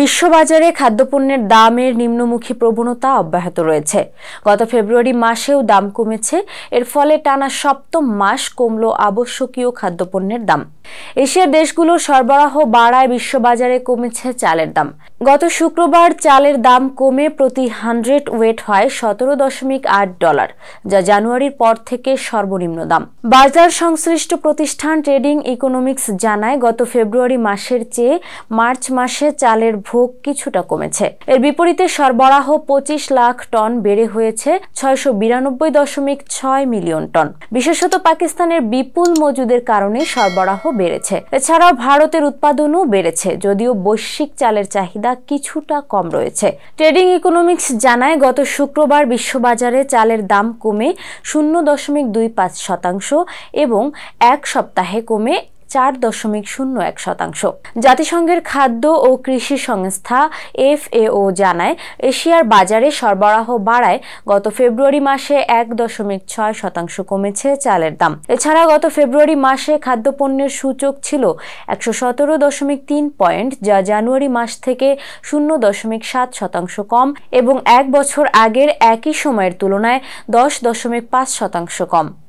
বিশ্ববাজারে খাদ্যপণ্যের দামের নিম্নমুখী প্রবণতা অব্যাহত রয়েছে গত ফেব্রুয়ারি মাসেও দাম কমেছে এর ফলে টানা সপ্তম মাস কমল আবশ্যকীয় খাদ্যপণ্যের দাম এশিয়ার দেশগুলোর সরবরাহ বাড়ায় বিশ্ববাজারে কমেছে চালের দাম গত শুক্রবার চালের দাম কমে প্রতি হান্ড্রেড ওয়েট হয় সতেরো দশমিক আট ডলার যা জানুয়ারির পর থেকে সর্বনিম্ন দাম বাজার সংশ্লিষ্ট প্রতিষ্ঠান ট্রেডিং ইকোনমিক্স জানায় গত ফেব্রুয়ারি মাসের চেয়ে মার্চ মাসে চালের ভোগ কিছুটা কমেছে এর বিপরীতে সরবরাহ পঁচিশ লাখ টন বেড়ে হয়েছে ছয়শো বিরানব্বই দশমিক ছয় মিলিয়ন টন বিশেষত পাকিস্তানের বিপুল মজুদের কারণে সরবরাহ বেড়েছে এছাড়াও ভারতের উৎপাদনও বেড়েছে যদিও বৈশ্বিক চালের চাহিদা কিছুটা কম রয়েছে ট্রেডিং ইকোনমিক্স জানায় গত শুক্রবার বিশ্ববাজারে চালের দাম কমে শূন্য দশমিক দুই পাঁচ শতাংশ এবং এক সপ্তাহে কমে চার দশমিক শূন্য এক শতাংশ জাতিসংঘের খাদ্য ও কৃষি সংস্থা এফ জানায় এশিয়ার বাজারে সরবরাহ বাড়ায় গত ফেব্রুয়ারি মাসে এক দশমিক ছয় শতাংশ কমেছে চালের দাম এছাড়া গত ফেব্রুয়ারি মাসে খাদ্যপণ্যের সূচক ছিল একশো সতেরো দশমিক তিন পয়েন্ট যা জানুয়ারি মাস থেকে শূন্য দশমিক সাত শতাংশ কম এবং এক বছর আগের একই সময়ের তুলনায় দশ দশমিক পাঁচ শতাংশ কম